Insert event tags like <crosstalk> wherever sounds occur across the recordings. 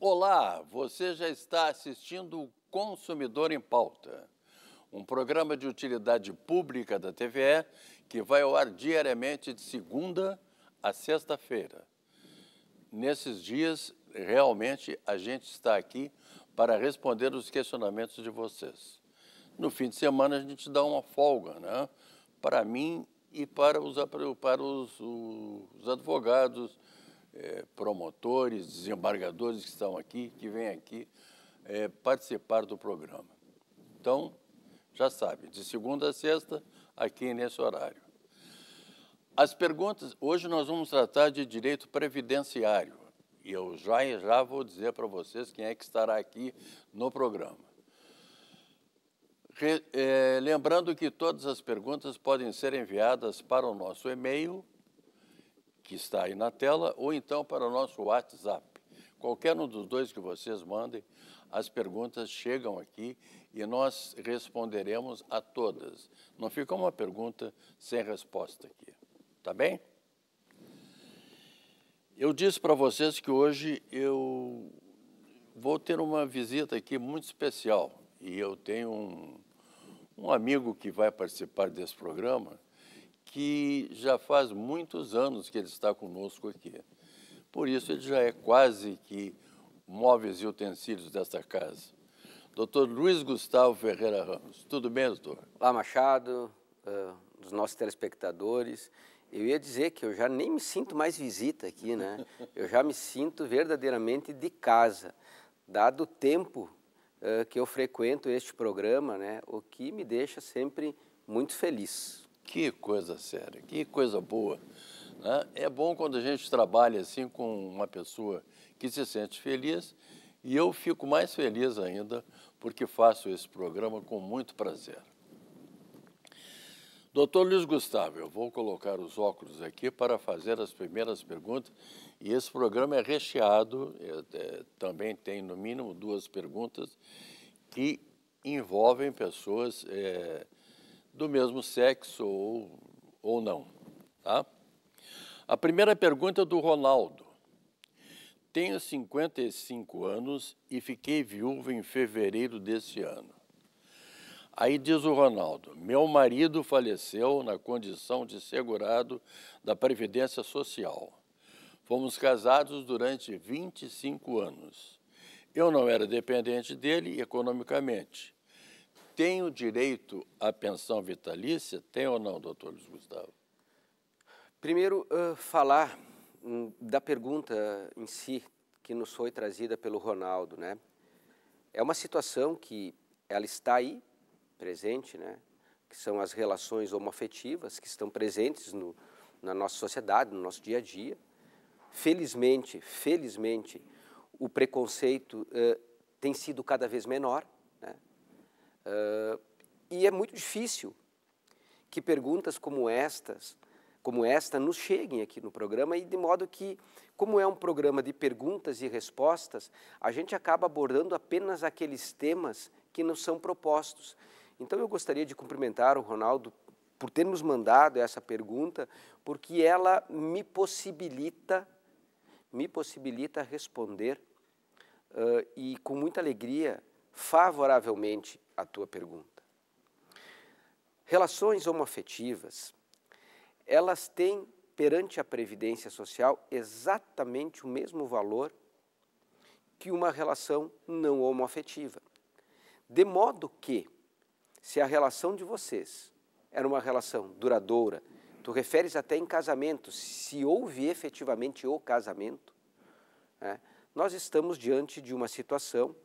Olá, você já está assistindo o Consumidor em Pauta, um programa de utilidade pública da TVE que vai ao ar diariamente de segunda a sexta-feira. Nesses dias, realmente, a gente está aqui para responder os questionamentos de vocês. No fim de semana, a gente dá uma folga, né? Para mim e para os, para os, os advogados, é, promotores, desembargadores que estão aqui, que vêm aqui é, participar do programa. Então, já sabe, de segunda a sexta, aqui nesse horário. As perguntas, hoje nós vamos tratar de direito previdenciário. E eu já já vou dizer para vocês quem é que estará aqui no programa. Re, é, lembrando que todas as perguntas podem ser enviadas para o nosso e-mail, que está aí na tela, ou então para o nosso WhatsApp. Qualquer um dos dois que vocês mandem, as perguntas chegam aqui e nós responderemos a todas. Não fica uma pergunta sem resposta aqui. Tá bem? Eu disse para vocês que hoje eu vou ter uma visita aqui muito especial e eu tenho um, um amigo que vai participar desse programa que já faz muitos anos que ele está conosco aqui. Por isso, ele já é quase que móveis e utensílios desta casa. Doutor Luiz Gustavo Ferreira Ramos. Tudo bem, doutor? Olá, Machado, uh, dos nossos telespectadores. Eu ia dizer que eu já nem me sinto mais visita aqui, né? <laughs> Eu já me sinto verdadeiramente de casa, dado o tempo uh, que eu frequento este programa, né? O que me deixa sempre muito feliz. Que coisa séria, que coisa boa. Né? É bom quando a gente trabalha assim com uma pessoa que se sente feliz e eu fico mais feliz ainda porque faço esse programa com muito prazer. Doutor Luiz Gustavo, eu vou colocar os óculos aqui para fazer as primeiras perguntas. E esse programa é recheado, é, é, também tem no mínimo duas perguntas que envolvem pessoas é, do mesmo sexo ou, ou não. Tá? A primeira pergunta é do Ronaldo. Tenho 55 anos e fiquei viúvo em fevereiro deste ano. Aí diz o Ronaldo: meu marido faleceu na condição de segurado da Previdência Social. Fomos casados durante 25 anos. Eu não era dependente dele economicamente. Tenho direito à pensão vitalícia? Tem ou não, doutor Luiz Gustavo? Primeiro, uh, falar hum, da pergunta em si que nos foi trazida pelo Ronaldo, né? É uma situação que ela está aí presente, né? que são as relações homoafetivas que estão presentes no, na nossa sociedade, no nosso dia a dia. Felizmente, felizmente, o preconceito uh, tem sido cada vez menor. Né? Uh, e é muito difícil que perguntas como estas, como esta, nos cheguem aqui no programa e de modo que, como é um programa de perguntas e respostas, a gente acaba abordando apenas aqueles temas que não são propostos, então eu gostaria de cumprimentar o Ronaldo por ter nos mandado essa pergunta, porque ela me possibilita me possibilita responder uh, e com muita alegria favoravelmente a tua pergunta. Relações homoafetivas, elas têm perante a previdência social exatamente o mesmo valor que uma relação não homoafetiva. De modo que se a relação de vocês era uma relação duradoura, tu referes até em casamento, se houve efetivamente o casamento, né, nós estamos diante de uma situação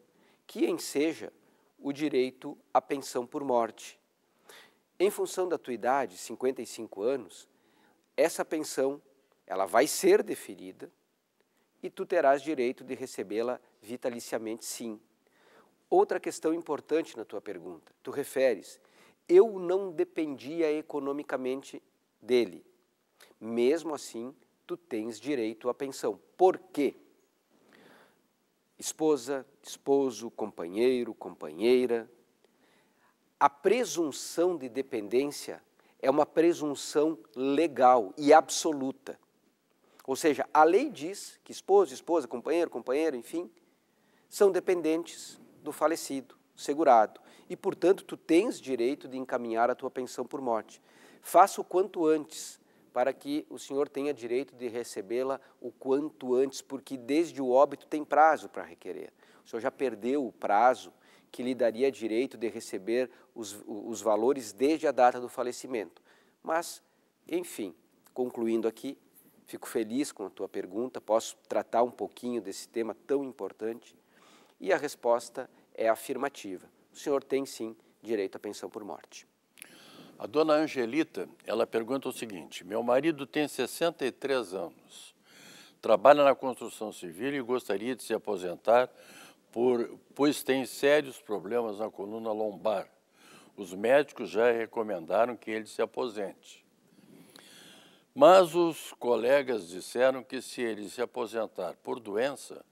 que enseja o direito à pensão por morte. Em função da tua idade, 55 anos, essa pensão ela vai ser deferida e tu terás direito de recebê-la vitaliciamente, sim. Outra questão importante na tua pergunta, tu referes, eu não dependia economicamente dele. Mesmo assim, tu tens direito à pensão. Por quê? Esposa, esposo, companheiro, companheira. A presunção de dependência é uma presunção legal e absoluta. Ou seja, a lei diz que esposo, esposa, companheiro, companheira, enfim, são dependentes do falecido, segurado, e, portanto, tu tens direito de encaminhar a tua pensão por morte. Faça o quanto antes, para que o senhor tenha direito de recebê-la o quanto antes, porque desde o óbito tem prazo para requerer. O senhor já perdeu o prazo que lhe daria direito de receber os, os valores desde a data do falecimento. Mas, enfim, concluindo aqui, fico feliz com a tua pergunta, posso tratar um pouquinho desse tema tão importante e a resposta é afirmativa. O senhor tem sim direito à pensão por morte. A dona Angelita, ela pergunta o seguinte: meu marido tem 63 anos, trabalha na construção civil e gostaria de se aposentar, por, pois tem sérios problemas na coluna lombar. Os médicos já recomendaram que ele se aposente. Mas os colegas disseram que se ele se aposentar por doença,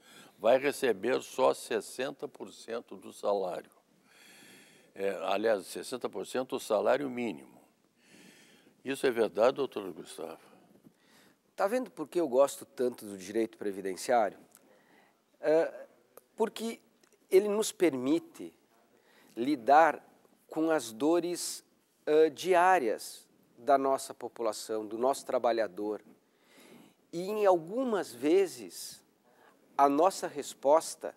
vai receber só 60% do salário. É, aliás, 60% do salário mínimo. Isso é verdade, doutor Gustavo? Está vendo por que eu gosto tanto do direito previdenciário? É, porque ele nos permite lidar com as dores uh, diárias da nossa população, do nosso trabalhador. E em algumas vezes a nossa resposta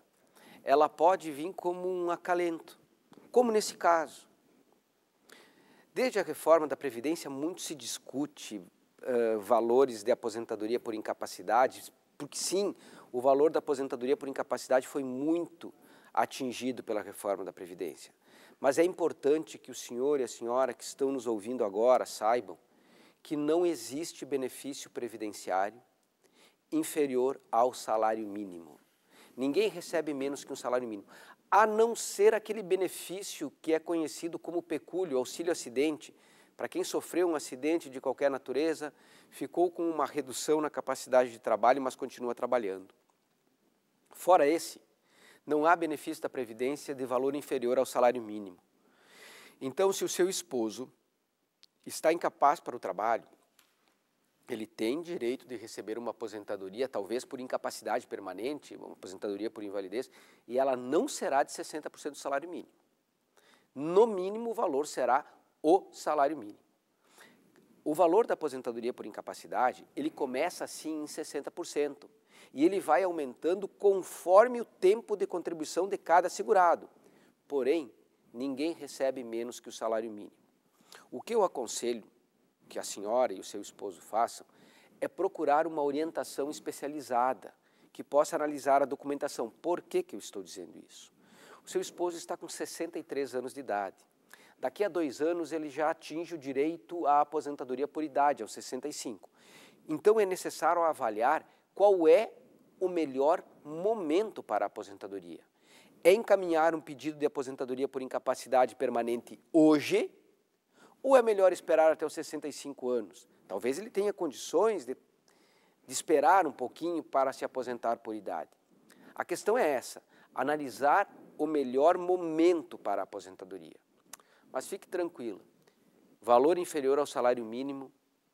ela pode vir como um acalento, como nesse caso. Desde a reforma da Previdência, muito se discute uh, valores de aposentadoria por incapacidade, porque sim, o valor da aposentadoria por incapacidade foi muito atingido pela reforma da Previdência. Mas é importante que o senhor e a senhora que estão nos ouvindo agora saibam que não existe benefício previdenciário inferior ao salário mínimo. Ninguém recebe menos que um salário mínimo, a não ser aquele benefício que é conhecido como pecúlio, auxílio acidente, para quem sofreu um acidente de qualquer natureza, ficou com uma redução na capacidade de trabalho, mas continua trabalhando. Fora esse, não há benefício da previdência de valor inferior ao salário mínimo. Então, se o seu esposo está incapaz para o trabalho, ele tem direito de receber uma aposentadoria, talvez por incapacidade permanente, uma aposentadoria por invalidez, e ela não será de 60% do salário mínimo. No mínimo, o valor será o salário mínimo. O valor da aposentadoria por incapacidade, ele começa assim em 60% e ele vai aumentando conforme o tempo de contribuição de cada segurado. Porém, ninguém recebe menos que o salário mínimo. O que eu aconselho que a senhora e o seu esposo façam é procurar uma orientação especializada que possa analisar a documentação. Por que, que eu estou dizendo isso? O seu esposo está com 63 anos de idade. Daqui a dois anos ele já atinge o direito à aposentadoria por idade, aos 65. Então é necessário avaliar qual é o melhor momento para a aposentadoria. É encaminhar um pedido de aposentadoria por incapacidade permanente hoje, ou é melhor esperar até os 65 anos? Talvez ele tenha condições de, de esperar um pouquinho para se aposentar por idade. A questão é essa: analisar o melhor momento para a aposentadoria. Mas fique tranquilo: valor inferior ao salário mínimo,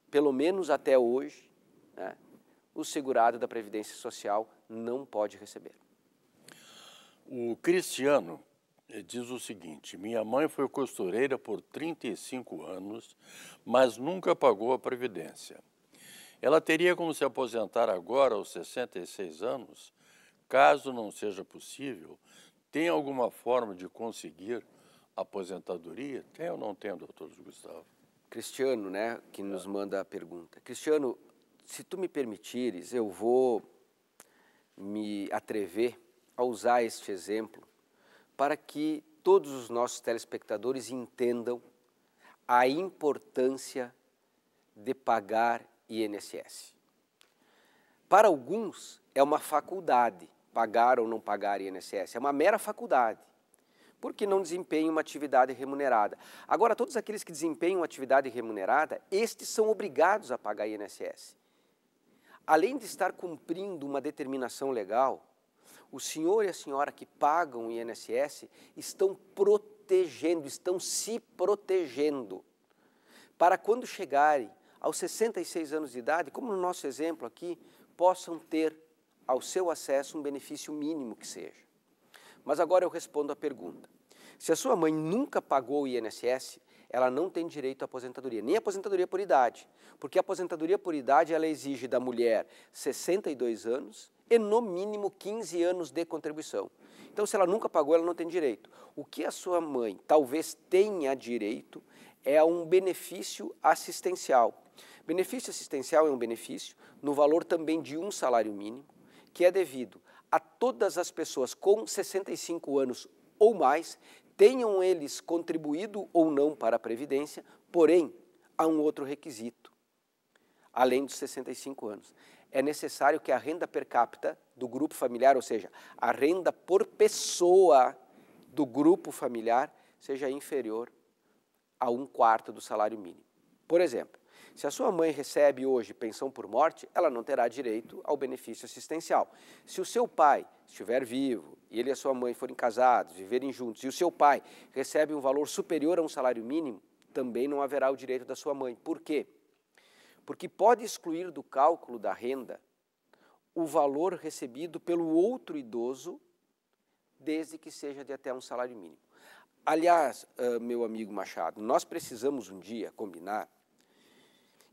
pelo menos até hoje, né, o segurado da Previdência Social não pode receber. O Cristiano diz o seguinte: minha mãe foi costureira por 35 anos, mas nunca pagou a previdência. Ela teria como se aposentar agora aos 66 anos, caso não seja possível. Tem alguma forma de conseguir aposentadoria? Tem ou não tem, doutor Gustavo? Cristiano, né, que é. nos manda a pergunta. Cristiano, se tu me permitires, eu vou me atrever a usar este exemplo para que todos os nossos telespectadores entendam a importância de pagar INSS. Para alguns, é uma faculdade pagar ou não pagar INSS, é uma mera faculdade, porque não desempenham uma atividade remunerada. Agora, todos aqueles que desempenham atividade remunerada, estes são obrigados a pagar INSS. Além de estar cumprindo uma determinação legal, o senhor e a senhora que pagam o INSS estão protegendo, estão se protegendo. Para quando chegarem aos 66 anos de idade, como no nosso exemplo aqui, possam ter ao seu acesso um benefício mínimo que seja. Mas agora eu respondo à pergunta. Se a sua mãe nunca pagou o INSS, ela não tem direito à aposentadoria, nem à aposentadoria por idade, porque a aposentadoria por idade ela exige da mulher 62 anos e no mínimo 15 anos de contribuição. Então, se ela nunca pagou, ela não tem direito. O que a sua mãe talvez tenha direito é a um benefício assistencial. Benefício assistencial é um benefício no valor também de um salário mínimo, que é devido a todas as pessoas com 65 anos ou mais, tenham eles contribuído ou não para a Previdência, porém, há um outro requisito, além dos 65 anos é necessário que a renda per capita do grupo familiar, ou seja, a renda por pessoa do grupo familiar, seja inferior a um quarto do salário mínimo. Por exemplo, se a sua mãe recebe hoje pensão por morte, ela não terá direito ao benefício assistencial. Se o seu pai estiver vivo e ele e a sua mãe forem casados, viverem juntos, e o seu pai recebe um valor superior a um salário mínimo, também não haverá o direito da sua mãe. Por quê? porque pode excluir do cálculo da renda o valor recebido pelo outro idoso, desde que seja de até um salário mínimo. Aliás, ah, meu amigo Machado, nós precisamos um dia combinar,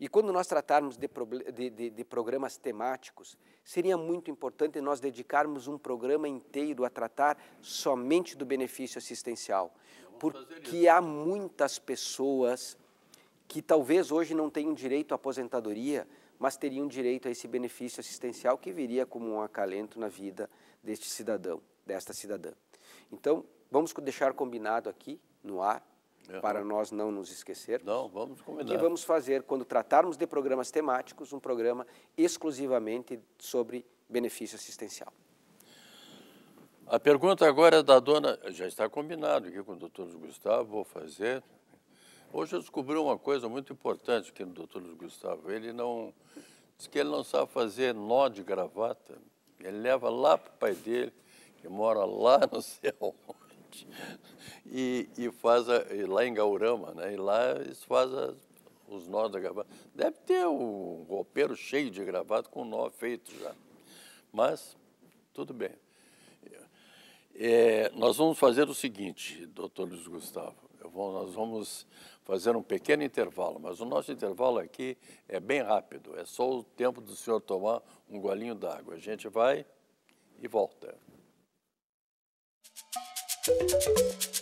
e quando nós tratarmos de, de, de, de programas temáticos, seria muito importante nós dedicarmos um programa inteiro a tratar somente do benefício assistencial, porque há muitas pessoas que talvez hoje não tenham direito à aposentadoria, mas teriam direito a esse benefício assistencial que viria como um acalento na vida deste cidadão, desta cidadã. Então, vamos deixar combinado aqui no ar, uhum. para nós não nos esquecermos. Não, vamos combinar. E vamos fazer, quando tratarmos de programas temáticos, um programa exclusivamente sobre benefício assistencial. A pergunta agora é da dona, já está combinado aqui com o doutor Gustavo, vou fazer, Hoje eu descobri uma coisa muito importante aqui no doutor Luiz Gustavo. Ele não. Diz que ele não sabe fazer nó de gravata. Ele leva lá para o pai dele, que mora lá <laughs> no céu. E, e faz a, e lá em Gaurama, né? E lá eles fazem os nós da gravata. Deve ter um roupeiro cheio de gravata com nó feito já. Mas, tudo bem. É, nós vamos fazer o seguinte, doutor Luiz Gustavo vou, nós vamos fazer um pequeno intervalo, mas o nosso intervalo aqui é bem rápido, é só o tempo do senhor tomar um golinho d'água. A gente vai e volta. Música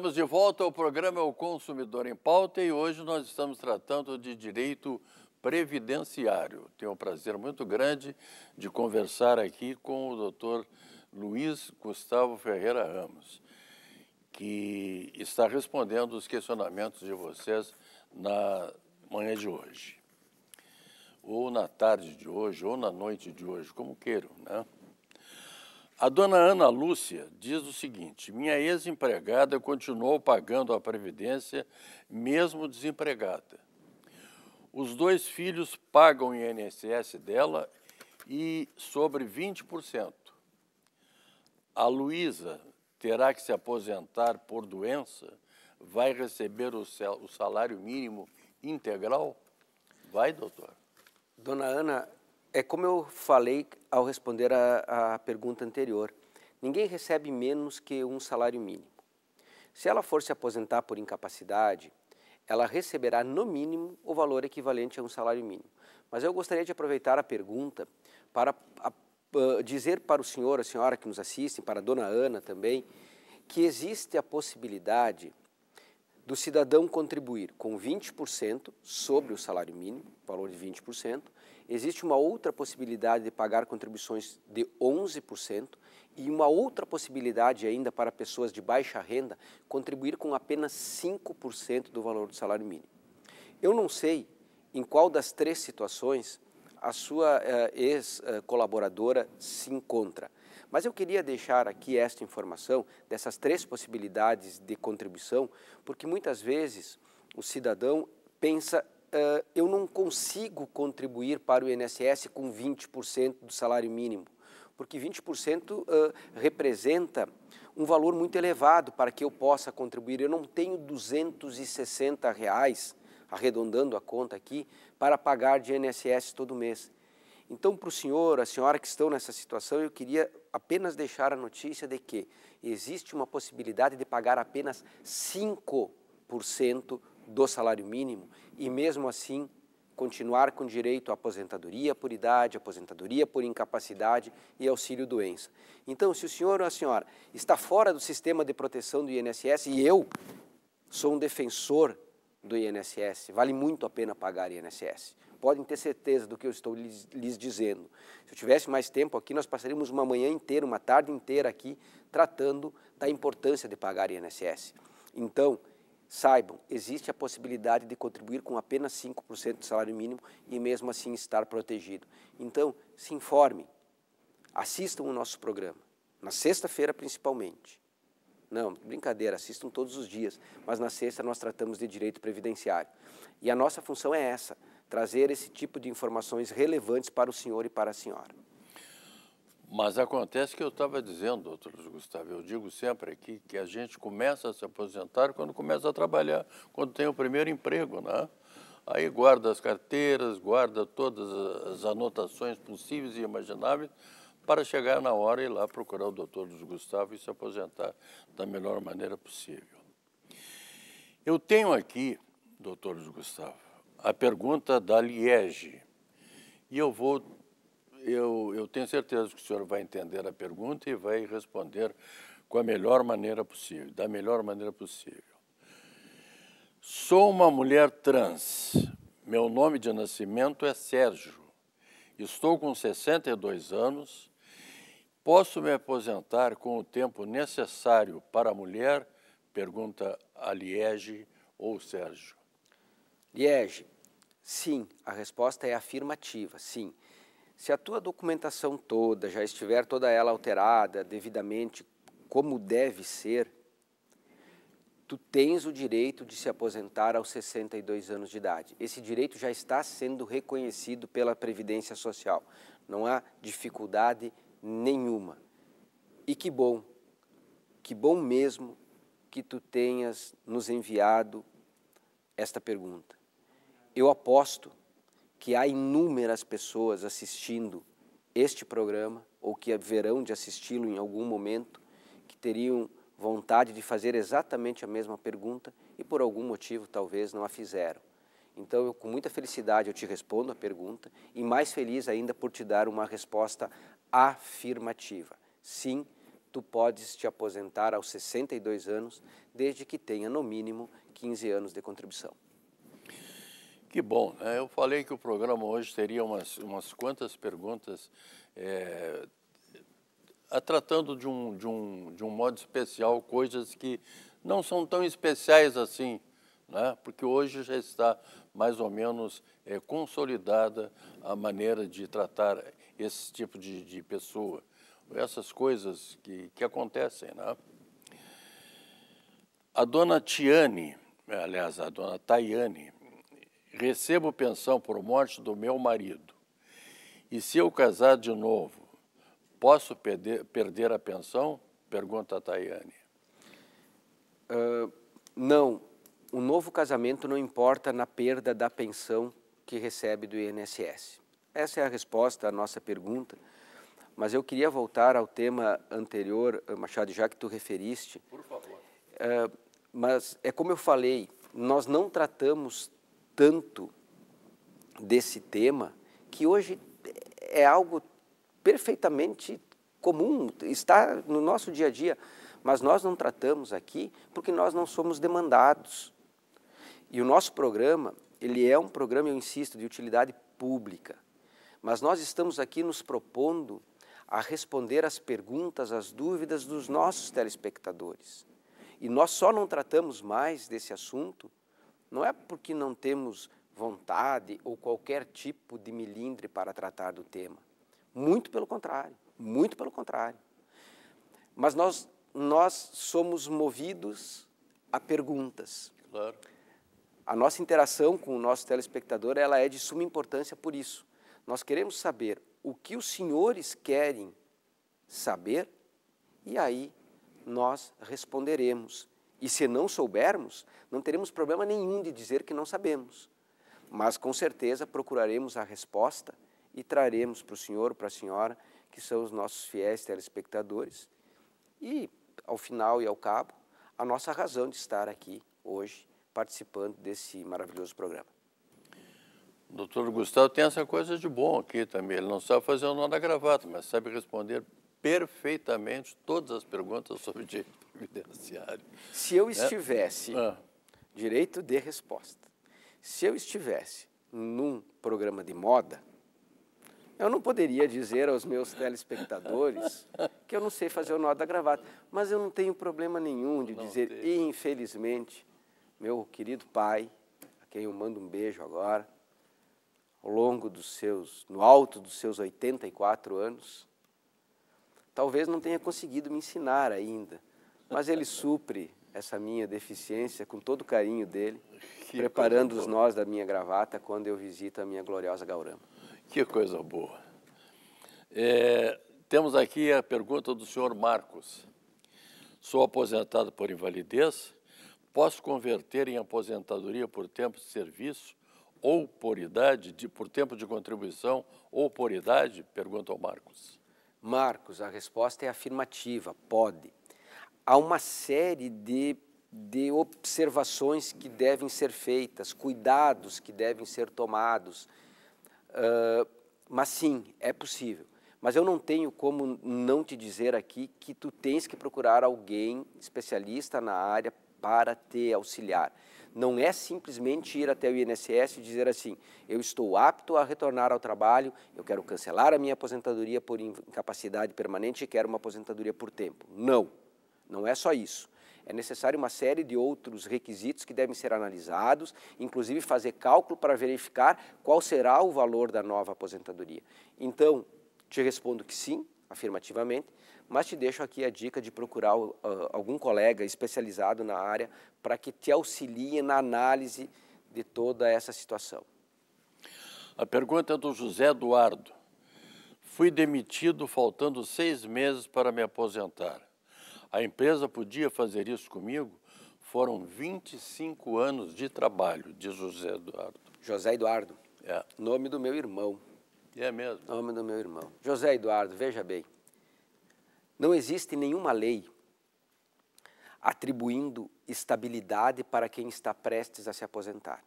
Estamos de volta ao programa O Consumidor em Pauta e hoje nós estamos tratando de direito previdenciário. Tenho um prazer muito grande de conversar aqui com o doutor Luiz Gustavo Ferreira Ramos, que está respondendo os questionamentos de vocês na manhã de hoje, ou na tarde de hoje, ou na noite de hoje, como queiram, né? A dona Ana Lúcia diz o seguinte: minha ex-empregada continuou pagando a previdência, mesmo desempregada. Os dois filhos pagam INSS dela e sobre 20%. A Luísa terá que se aposentar por doença, vai receber o salário mínimo integral? Vai, doutor. Dona Ana, é como eu falei ao responder a, pergunta anterior. Ninguém recebe menos que um salário mínimo. Se ela for se aposentar por incapacidade, ela receberá no mínimo o valor equivalente a um salário mínimo. Mas eu gostaria de aproveitar a pergunta para a, ah, dizer para o senhor, a senhora que nos assistem, para a dona Ana também, que existe a possibilidade do cidadão contribuir com 20% sobre o salário mínimo, valor de 20%, existe uma outra possibilidade de pagar contribuições de 11% e uma outra possibilidade ainda para pessoas de baixa renda contribuir com apenas 5% do valor do salário mínimo. Eu não sei em qual das três situações a sua eh, ex-colaboradora eh, se encontra, mas eu queria deixar aqui esta informação dessas três possibilidades de contribuição, porque muitas vezes o cidadão pensa Uh, eu não consigo contribuir para o INSS com 20% do salário mínimo, porque 20% uh, ah, representa um valor muito elevado para que eu possa contribuir. Eu não tenho 260 reais, arredondando a conta aqui, para pagar de INSS todo mês. Então, para o senhor, a senhora que estão nessa situação, eu queria apenas deixar a notícia de que existe uma possibilidade de pagar apenas 5% do salário mínimo e, mesmo assim, continuar com direito à aposentadoria por idade, aposentadoria por incapacidade e auxílio doença. Então, se o senhor ou a senhora está fora do sistema de proteção do INSS e eu sou um defensor do INSS, vale muito a pena pagar INSS podem ter certeza do que eu estou lhes, lhes dizendo. Se eu tivesse mais tempo aqui, nós passaríamos uma manhã inteira, uma tarde inteira aqui, tratando da importância de pagar INSS. Então, saibam, existe a possibilidade de contribuir com apenas 5% do salário mínimo e mesmo assim estar protegido. Então, se informem, assistam o nosso programa, na sexta-feira principalmente. Não, brincadeira, assistam todos os dias, mas na sexta nós tratamos de direito previdenciário. E a nossa função é essa, trazer esse tipo de informações relevantes para o senhor e para a senhora. Mas acontece que eu estava dizendo, doutor Gustavo, eu digo sempre aqui que a gente começa a se aposentar quando começa a trabalhar, quando tem o primeiro emprego, né? Aí guarda as carteiras, guarda todas as anotações possíveis e imagináveis para chegar na hora e ir lá procurar o doutor Luiz Gustavo e se aposentar da melhor maneira possível. Eu tenho aqui, doutor Luiz Gustavo, a pergunta da Liege. E eu vou, eu, eu tenho certeza que o senhor vai entender a pergunta e vai responder com a melhor maneira possível, da melhor maneira possível. Sou uma mulher trans. Meu nome de nascimento é Sérgio estou com 62 anos, posso me aposentar com o tempo necessário para a mulher? Pergunta a Liege ou Sérgio. Liege, sim, a resposta é afirmativa, sim. Se a tua documentação toda já estiver toda ela alterada, devidamente como deve ser, tu tens o direito de se aposentar aos 62 anos de idade. Esse direito já está sendo reconhecido pela Previdência Social. Não há dificuldade nenhuma. E que bom, que bom mesmo que tu tenhas nos enviado esta pergunta. Eu aposto que há inúmeras pessoas assistindo este programa ou que haverão de assisti-lo em algum momento que teriam vontade de fazer exatamente a mesma pergunta e por algum motivo talvez não a fizeram. Então, eu, com muita felicidade eu te respondo a pergunta e mais feliz ainda por te dar uma resposta afirmativa. Sim, tu podes te aposentar aos 62 anos, desde que tenha no mínimo 15 anos de contribuição. Que bom. Né? Eu falei que o programa hoje teria umas, umas quantas perguntas é, tratando de um, de, um, de um modo especial coisas que não são tão especiais assim, né? porque hoje já está mais ou menos é, consolidada a maneira de tratar esse tipo de, de pessoa, essas coisas que, que acontecem. Né? A dona Tiane, eh, aliás, a dona Tayane, recebo pensão por morte do meu marido. E se eu casar de novo, Posso perder, perder a pensão? Pergunta a Tayane. Uh, não, o novo casamento não importa na perda da pensão que recebe do INSS. Essa é a resposta à nossa pergunta, mas eu queria voltar ao tema anterior, ah, Machado, já que tu referiste. Por favor. Uh, mas é como eu falei, nós não tratamos tanto desse tema que hoje é algo perfeitamente comum, está no nosso dia a dia, mas nós não tratamos aqui porque nós não somos demandados. E o nosso programa, ele é um programa, eu insisto, de utilidade pública, mas nós estamos aqui nos propondo a responder às perguntas, às dúvidas dos nossos telespectadores. E nós só não tratamos mais desse assunto, não é porque não temos vontade ou qualquer tipo de milindre para tratar do tema, muito pelo contrário, muito pelo contrário. Mas nós, nós somos movidos a perguntas. Claro. A nossa interação com o nosso telespectador ela é de suma importância por isso. Nós queremos saber o que os senhores querem saber e aí nós responderemos. E se não soubermos, não teremos problema nenhum de dizer que não sabemos. Mas com certeza procuraremos a resposta e traremos para o senhor, para a senhora, que são os nossos fiéis telespectadores, e ao final e ao cabo, a nossa razão de estar aqui hoje participando desse maravilhoso programa. O doutor Gustavo tem essa coisa de bom aqui também. Ele não sabe fazer o nó da gravata, mas sabe responder perfeitamente todas as perguntas sobre direito previdenciário. Se eu né? estivesse, é? direito de resposta, se eu estivesse num programa de moda, eu não poderia dizer aos meus telespectadores que eu não sei fazer o nó da gravata, mas eu não tenho problema nenhum de não dizer, teve. infelizmente, meu querido pai, a quem eu mando um beijo agora, ao longo dos seus, no alto dos seus 84 anos, talvez não tenha conseguido me ensinar ainda, mas ele <laughs> supre essa minha deficiência com todo o carinho dele, que preparando os nós da minha gravata quando eu visito a minha gloriosa Gaurama. Que coisa boa. É, temos aqui a pergunta do senhor Marcos. Sou aposentado por invalidez. Posso converter em aposentadoria por tempo de serviço ou por idade, de, por tempo de contribuição ou por idade? Pergunta ao Marcos. Marcos, a resposta é afirmativa, pode. Há uma série de, de observações que devem ser feitas, cuidados que devem ser tomados ah, mas sim, é possível. Mas eu não tenho como não te dizer aqui que tu tens que procurar alguém especialista na área para te auxiliar. Não é simplesmente ir até o INSS e dizer assim: eu estou apto a retornar ao trabalho, eu quero cancelar a minha aposentadoria por incapacidade permanente e quero uma aposentadoria por tempo. Não, não é só isso é necessário uma série de outros requisitos que devem ser analisados, inclusive fazer cálculo para verificar qual será o valor da nova aposentadoria. Então, te respondo que sim, afirmativamente, mas te deixo aqui a dica de procurar uh, algum colega especializado na área para que te auxilie na análise de toda essa situação. A pergunta é do José Eduardo. Fui demitido faltando seis meses para me aposentar. A empresa podia fazer isso comigo? Foram 25 anos de trabalho, diz José Eduardo. José Eduardo. É. Nome do meu irmão. É mesmo? Nome do meu irmão. José Eduardo, veja bem. Não existe nenhuma lei atribuindo estabilidade para quem está prestes a se aposentar.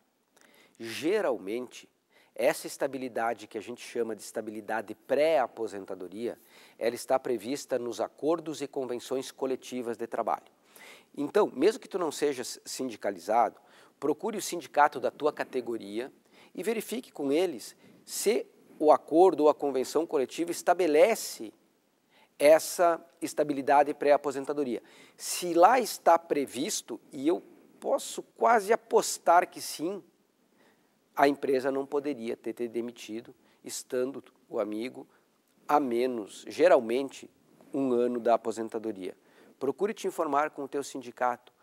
Geralmente, essa estabilidade que a gente chama de estabilidade pré-aposentadoria, ela está prevista nos acordos e convenções coletivas de trabalho. Então, mesmo que tu não seja sindicalizado, procure o sindicato da tua categoria e verifique com eles se o acordo ou a convenção coletiva estabelece essa estabilidade pré-aposentadoria. Se lá está previsto, e eu posso quase apostar que sim, a empresa não poderia ter, ter demitido, estando o amigo a menos, geralmente, um ano da aposentadoria. Procure te informar com o teu sindicato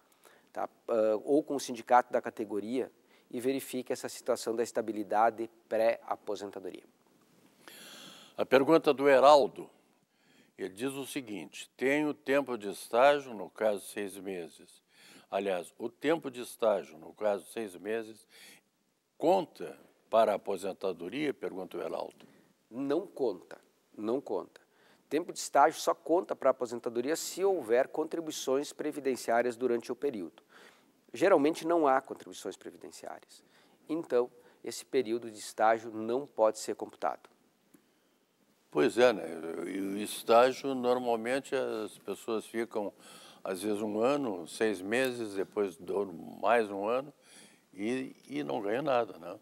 tá? uh, ou com o sindicato da categoria e verifique essa situação da estabilidade pré-aposentadoria. A pergunta do Heraldo, ele diz o seguinte, tenho tempo de estágio, no caso seis meses, aliás, o tempo de estágio, no caso seis meses, conta para a aposentadoria? Pergunta o Heraldo. Não conta, não conta. Tempo de estágio só conta para a aposentadoria se houver contribuições previdenciárias durante o período. Geralmente não há contribuições previdenciárias. Então, esse período de estágio não pode ser computado. Pois é, né? E o estágio, normalmente, as pessoas ficam, às vezes, um ano, seis meses, depois mais um ano e, e não ganha nada, né?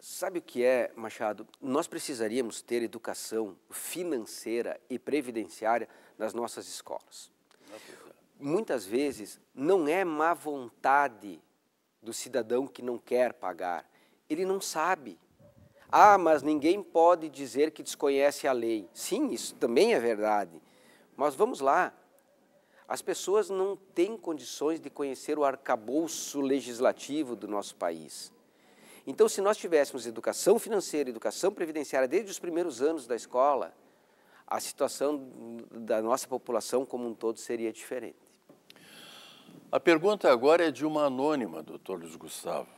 Sabe o que é, Machado? Nós precisaríamos ter educação financeira e previdenciária nas nossas escolas. É Muitas vezes não é má vontade do cidadão que não quer pagar, ele não sabe. Ah, mas ninguém pode dizer que desconhece a lei. Sim, isso também é verdade. Mas vamos lá, as pessoas não têm condições de conhecer o arcabouço legislativo do nosso país. Então, se nós tivéssemos educação financeira, educação previdenciária desde os primeiros anos da escola, a situação da nossa população como um todo seria diferente. A pergunta agora é de uma anônima, doutor Luiz Gustavo.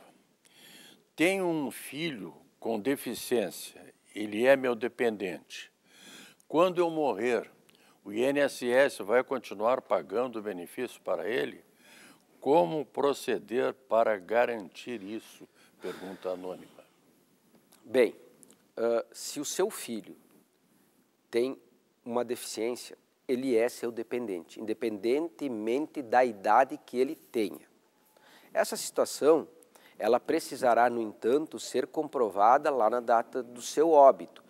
Tenho um filho com deficiência, ele é meu dependente. Quando eu morrer, o INSS vai continuar pagando o benefício para ele? Como proceder para garantir isso? Pergunta anônima. Bem, uh, se o seu filho tem uma deficiência, ele é seu dependente, independentemente da idade que ele tenha. Essa situação, ela precisará, no entanto, ser comprovada lá na data do seu óbito,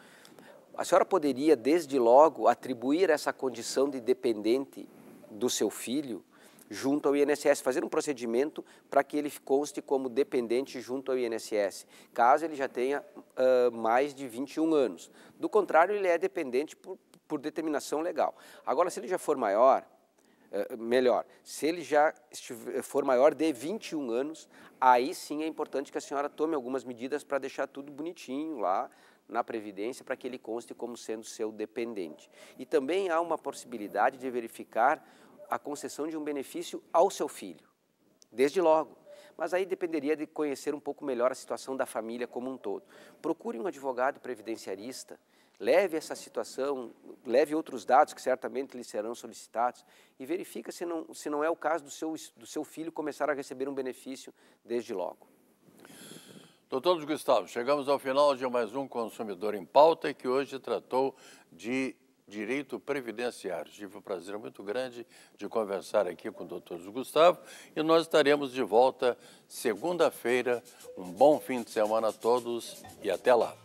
a senhora poderia, desde logo, atribuir essa condição de dependente do seu filho junto ao INSS, fazer um procedimento para que ele conste como dependente junto ao INSS, caso ele já tenha uh, mais de 21 anos. Do contrário, ele é dependente por, por determinação legal. Agora, se ele já for maior, melhor, se ele já for maior de 21 anos, aí sim é importante que a senhora tome algumas medidas para deixar tudo bonitinho lá, na Previdência para que ele conste como sendo seu dependente. E também há uma possibilidade de verificar a concessão de um benefício ao seu filho, desde logo. Mas aí dependeria de conhecer um pouco melhor a situação da família como um todo. Procure um advogado previdenciarista, leve essa situação, leve outros dados que certamente lhe serão solicitados e verifica se não, se não é o caso do seu, do seu filho começar a receber um benefício desde logo. Doutor Luiz Gustavo, chegamos ao final de mais um Consumidor em Pauta, e que hoje tratou de direito previdenciário. Tive um prazer muito grande de conversar aqui com o doutor Gustavo e nós estaremos de volta segunda-feira. Um bom fim de semana a todos e até lá.